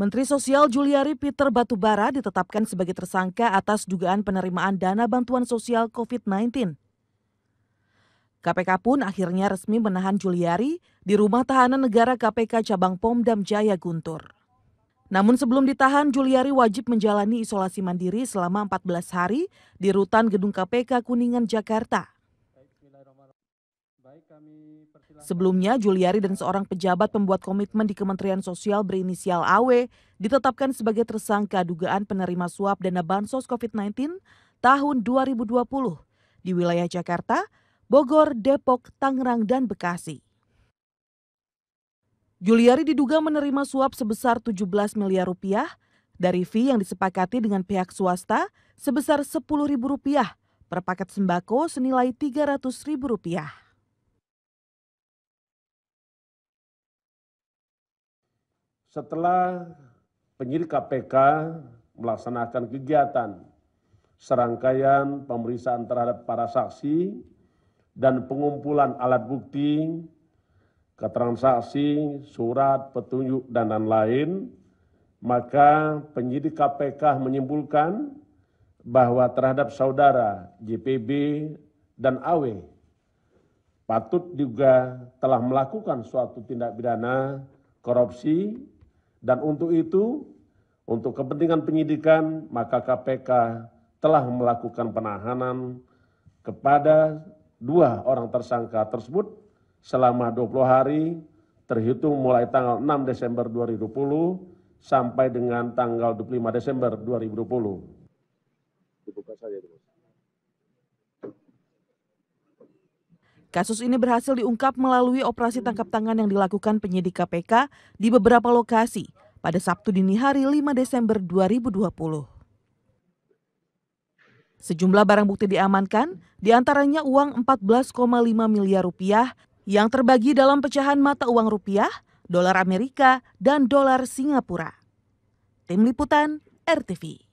Menteri Sosial Juliari Peter Batubara ditetapkan sebagai tersangka atas dugaan penerimaan dana bantuan sosial COVID-19. KPK pun akhirnya resmi menahan Juliari di rumah tahanan negara KPK cabang Pomdam Jaya Guntur. Namun sebelum ditahan, Juliari wajib menjalani isolasi mandiri selama 14 hari di rutan gedung KPK Kuningan, Jakarta. Sebelumnya, Juliari dan seorang pejabat pembuat komitmen di Kementerian Sosial berinisial AW ditetapkan sebagai tersangka dugaan penerima suap dana bansos COVID-19 tahun 2020 di wilayah Jakarta, Bogor, Depok, Tangerang, dan Bekasi. Juliari diduga menerima suap sebesar 17 miliar rupiah dari fee yang disepakati dengan pihak swasta sebesar 10 ribu rupiah per paket sembako senilai 300 ribu rupiah. setelah penyidik kpk melaksanakan kegiatan serangkaian pemeriksaan terhadap para saksi dan pengumpulan alat bukti, keterangan saksi, surat, petunjuk, dan lain-lain, maka penyidik KPK menyimpulkan bahwa terhadap saudara JPB dan AW patut juga telah melakukan suatu tindak pidana korupsi dan untuk itu, untuk kepentingan penyidikan, maka KPK telah melakukan penahanan kepada dua orang tersangka tersebut selama 20 hari terhitung mulai tanggal 6 Desember 2020 sampai dengan tanggal 25 Desember 2020. Dibuka saja, Kasus ini berhasil diungkap melalui operasi hmm. tangkap tangan yang dilakukan penyidik KPK di beberapa lokasi pada Sabtu dini hari 5 Desember 2020. Sejumlah barang bukti diamankan, diantaranya uang 14,5 miliar rupiah yang terbagi dalam pecahan mata uang rupiah, dolar Amerika, dan dolar Singapura. Tim Liputan RTV